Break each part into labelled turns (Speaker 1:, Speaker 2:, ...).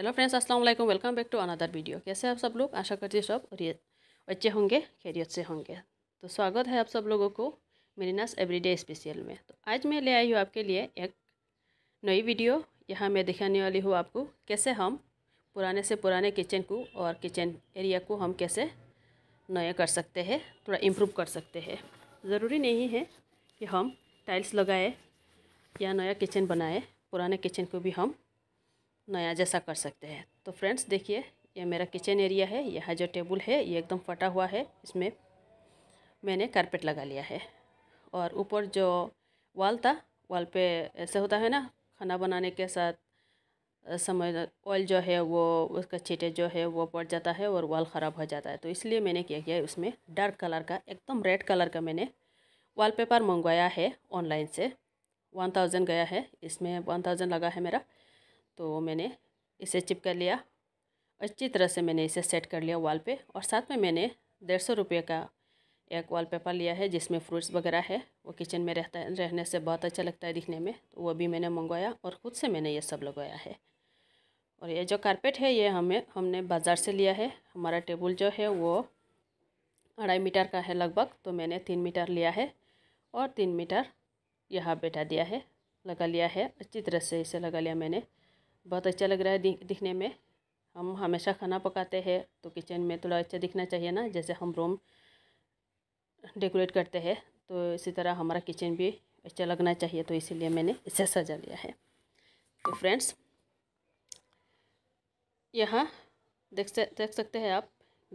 Speaker 1: hello friends अस्सलाम वालेकुम welcome back to another video कैसे आप सब लोग आशा करती हैं सब अच्छे होंगे खैरियत से होंगे तो स्वागत है आप सब लोगों को मेरी एवरीडे स्पेशल में तो आज मैं ले आई हूँ आपके लिए एक नई वीडियो यहाँ मैं दिखाने वाली हूँ आपको कैसे हम पुराने से पुराने किचन को और किचन एरिया को हम कैसे नया कर सकते हैं थोड़ा इम्प्रूव कर सकते हैं ज़रूरी नहीं है कि हम टाइल्स लगाए या नया किचन बनाए पुराने किचन को भी हम नया जैसा कर सकते हैं तो फ्रेंड्स देखिए ये मेरा किचन एरिया है यह जो टेबल है ये एकदम फटा हुआ है इसमें मैंने कारपेट लगा लिया है और ऊपर जो वॉल था वॉल पे ऐसे होता है ना खाना बनाने के साथ समय ऑयल जो है वो उसका छीटे जो है वो पड़ जाता है और वॉल ख़राब हो जाता है तो इसलिए मैंने क्या किया उसमें डार्क कलर का एकदम रेड कलर का मैंने वॉलपेपर मंगवाया है ऑनलाइन से वन थाउजेंड गया है इसमें वन थाउजेंड लगा है मेरा तो मैंने इसे चिपका लिया अच्छी तरह से मैंने इसे सेट कर लिया वॉल पे और साथ में मैंने डेढ़ सौ रुपये का एक वाल पेपर लिया है जिसमें फ्रूट्स वगैरह है वो किचन में रहता है रहने से बहुत अच्छा लगता है दिखने में तो वो भी मैंने मंगवाया और ख़ुद से मैंने ये सब लगवाया है और ये जो कारपेट है ये हमें हमने बाज़ार से लिया है हमारा टेबल जो है वो अढ़ाई मीटर का है लगभग तो मैंने तीन मीटर लिया है और तीन मीटर यहाँ बैठा दिया है लगा लिया है अच्छी तरह से इसे लगा लिया मैंने बहुत अच्छा लग रहा है दिखने में हम हमेशा खाना पकाते हैं तो किचन में थोड़ा अच्छा दिखना चाहिए ना जैसे हम रूम डेकोरेट करते हैं तो इसी तरह हमारा किचन भी अच्छा लगना चाहिए तो इसीलिए मैंने इसे सजा लिया है तो फ्रेंड्स यहाँ देख सक देख सकते हैं आप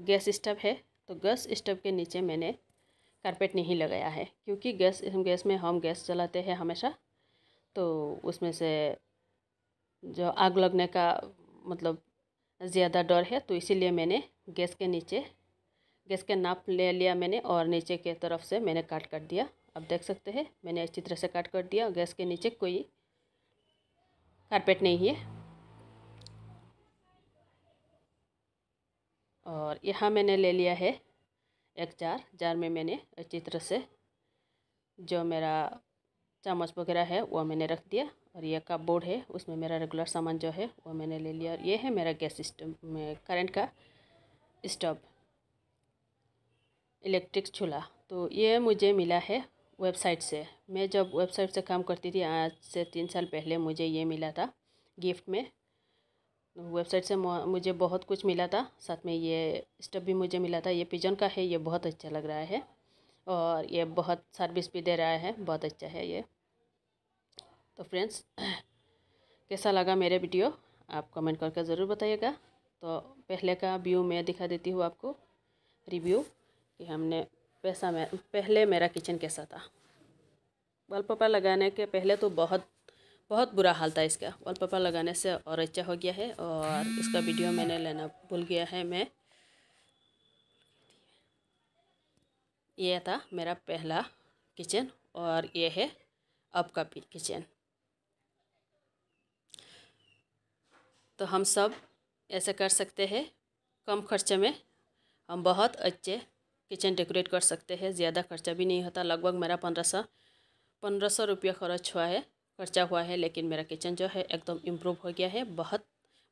Speaker 1: गैस स्टव है तो गैस स्टव के नीचे मैंने कारपेट नहीं लगाया है क्योंकि गैस गैस में हम गैस चलाते हैं हमेशा तो उसमें से जो आग लगने का मतलब ज़्यादा डर है तो इसीलिए मैंने गैस के नीचे गैस के नाप ले लिया मैंने और नीचे के तरफ से मैंने काट कर दिया अब देख सकते हैं मैंने अच्छी तरह से काट कर दिया गैस के नीचे कोई कारपेट नहीं है और यहाँ मैंने ले लिया है एक जार जार में मैंने अच्छी तरह से जो मेरा चम्मच वगैरह है वो मैंने रख दिया और यह कप बोर्ड है उसमें मेरा रेगुलर सामान जो है वो मैंने ले लिया और ये है मेरा गैस स्टोव करंट का स्टोव इलेक्ट्रिक चूल्हा तो ये मुझे मिला है वेबसाइट से मैं जब वेबसाइट से काम करती थी आज से तीन साल पहले मुझे ये मिला था गिफ्ट में वेबसाइट से मुझे बहुत कुछ मिला था साथ में ये स्टोव भी मुझे मिला था ये पिजन का है ये बहुत अच्छा लग रहा है और ये बहुत सर्विस भी दे रहा है बहुत अच्छा है ये तो फ्रेंड्स कैसा लगा मेरे वीडियो आप कमेंट करके ज़रूर बताइएगा तो पहले का व्यू मैं दिखा देती हूँ आपको रिव्यू कि हमने पैसा में पहले मेरा किचन कैसा था वॉलपेपर लगाने के पहले तो बहुत बहुत बुरा हाल था इसका वॉलपेपर लगाने से और अच्छा हो गया है और इसका वीडियो मैंने लेना भूल गया है मैं यह था मेरा पहला किचन और यह है अब का किचन तो हम सब ऐसा कर सकते हैं कम खर्चे में हम बहुत अच्छे किचन डेकोरेट कर सकते हैं ज़्यादा खर्चा भी नहीं होता लगभग मेरा पंद्रह सौ पंद्रह सौ रुपया खर्च हुआ है खर्चा हुआ है लेकिन मेरा किचन जो है एकदम इम्प्रूव हो गया है बहुत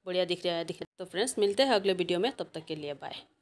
Speaker 1: बढ़िया दिख रहा है दिख रहा है तो फ्रेंड्स मिलते हैं अगले वीडियो में तब तक के लिए बाय